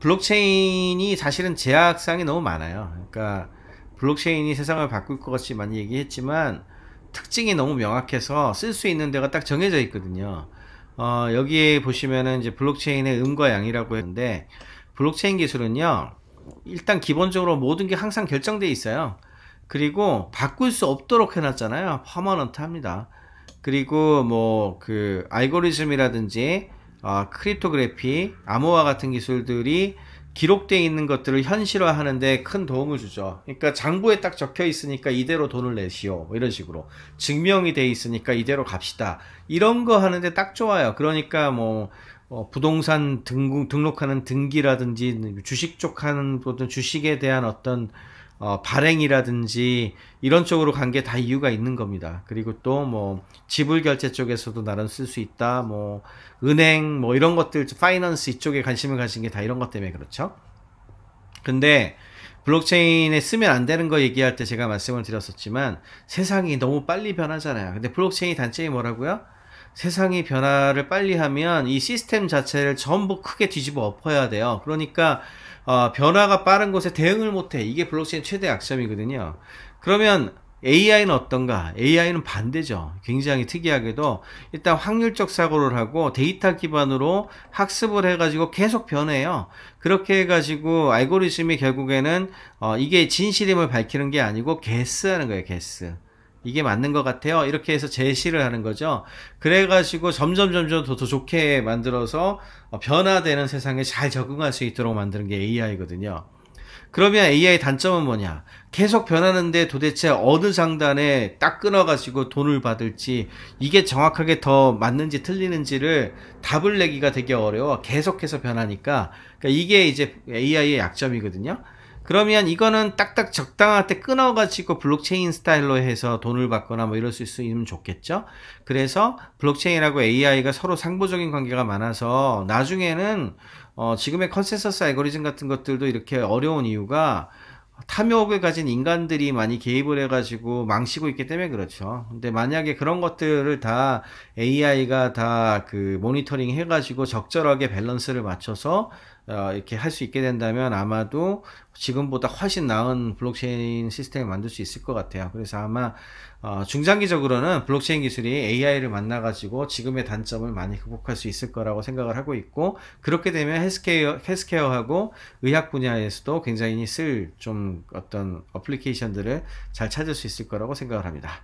블록체인이 사실은 제약상이 너무 많아요. 그러니까 블록체인이 세상을 바꿀 것 같이 많이 얘기했지만 특징이 너무 명확해서 쓸 수 있는 데가 딱 정해져 있거든요. 어, 여기에 보시면은 이제 블록체인의 음과 양이라고 했는데 블록체인 기술은요. 일단 기본적으로 모든 게 항상 결정돼 있어요. 그리고 바꿀 수 없도록 해놨잖아요. 퍼머넌트 합니다. 그리고 뭐 그 알고리즘이라든지 어, 아, 크립토그래피, 암호화 같은 기술들이 기록되어 있는 것들을 현실화하는데 큰 도움을 주죠. 그러니까 장부에 딱 적혀 있으니까 이대로 돈을 내시오. 뭐 이런 식으로 증명이 돼 있으니까 이대로 갑시다. 이런 거 하는데 딱 좋아요. 그러니까 뭐 어, 부동산 등, 등록하는 등기라든지 주식 쪽 하는 어떤 주식에 대한 어떤 어, 발행이라든지 이런 쪽으로 간 게 다 이유가 있는 겁니다. 그리고 또 뭐 지불 결제 쪽에서도 나름 쓸 수 있다. 뭐 은행 뭐 이런 것들 파이낸스 이쪽에 관심을 가진 게 다 이런 것 때문에 그렇죠. 근데 블록체인에 쓰면 안 되는 거 얘기할 때 제가 말씀을 드렸었지만 세상이 너무 빨리 변하잖아요. 근데 블록체인 단점이 뭐라고요? 세상이 변화를 빨리 하면 이 시스템 자체를 전부 크게 뒤집어 엎어야 돼요. 그러니까 어, 변화가 빠른 곳에 대응을 못해. 이게 블록체인 최대 약점이거든요. 그러면 AI는 어떤가? AI는 반대죠. 굉장히 특이하게도 일단 확률적 사고를 하고 데이터 기반으로 학습을 해가지고 계속 변해요. 그렇게 해가지고 알고리즘이 결국에는 어, 이게 진실임을 밝히는 게 아니고 개스하는 거예요. 개스. 이게 맞는 것 같아요. 이렇게 해서 제시를 하는 거죠. 그래가지고 점점 점점 더, 더 좋게 만들어서 어, 변화되는 세상에 잘 적응할 수 있도록 만드는 게 AI거든요. 그러면 AI의 단점은 뭐냐? 계속 변하는데 도대체 어느 장단에 딱 끊어가지고 돈을 받을지, 이게 정확하게 더 맞는지 틀리는지를 답을 내기가 되게 어려워. 계속해서 변하니까. 그러니까 이게 이제 AI의 약점이거든요. 그러면 이거는 딱딱 적당할 때 끊어가지고 블록체인 스타일로 해서 돈을 받거나 뭐 이럴 수 있으면 좋겠죠. 그래서 블록체인하고 AI가 서로 상보적인 관계가 많아서 나중에는 어, 지금의 컨센서스 알고리즘 같은 것들도 이렇게 어려운 이유가 탐욕을 가진 인간들이 많이 개입을 해가지고 망치고 있기 때문에 그렇죠. 근데 만약에 그런 것들을 다 AI가 다 그 모니터링 해가지고 적절하게 밸런스를 맞춰서 어, 이렇게 할 수 있게 된다면 아마도 지금보다 훨씬 나은 블록체인 시스템을 만들 수 있을 것 같아요. 그래서 아마 어, 중장기적으로는 블록체인 기술이 AI를 만나가지고 지금의 단점을 많이 극복할 수 있을 거라고 생각을 하고 있고 그렇게 되면 헬스케어, 헬스케어하고 의학 분야에서도 굉장히 쓸 좀 어떤 어플리케이션들을 잘 찾을 수 있을 거라고 생각을 합니다.